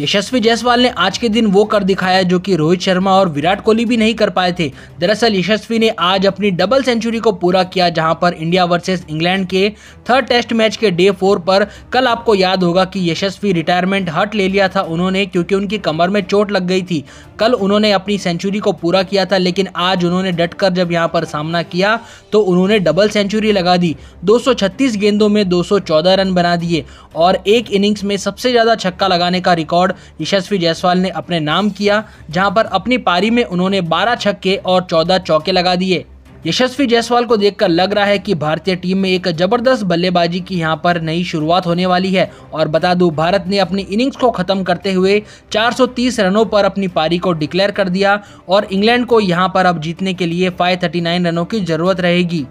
यशस्वी जायसवाल ने आज के दिन वो कर दिखाया जो कि रोहित शर्मा और विराट कोहली भी नहीं कर पाए थे दरअसल यशस्वी ने आज अपनी डबल सेंचुरी को पूरा किया जहां पर इंडिया वर्सेस इंग्लैंड के थर्ड टेस्ट मैच के डे फोर पर कल आपको याद होगा कि यशस्वी रिटायरमेंट हट ले लिया था उन्होंने क्योंकि उनकी कमर में चोट लग गई थी कल उन्होंने अपनी सेंचुरी को पूरा किया था लेकिन आज उन्होंने डट जब यहाँ पर सामना किया तो उन्होंने डबल सेंचुरी लगा दी दो गेंदों में दो रन बना दिए और एक इनिंग्स में सबसे ज़्यादा छक्का लगाने का रिकॉर्ड रिकॉर्ड यशस्वी जायसवाल ने अपने नाम किया जहां पर अपनी पारी में उन्होंने 12 छक्के और 14 चौके लगा दिए यशस्वी जायसवाल को देखकर लग रहा है कि भारतीय टीम में एक जबरदस्त बल्लेबाजी की यहां पर नई शुरुआत होने वाली है और बता दूं भारत ने अपनी इनिंग्स को खत्म करते हुए 430 रनों पर अपनी पारी को डिक्लेयर कर दिया और इंग्लैंड को यहां पर अब जीतने के लिए 539 रनों की जरूरत रहेगी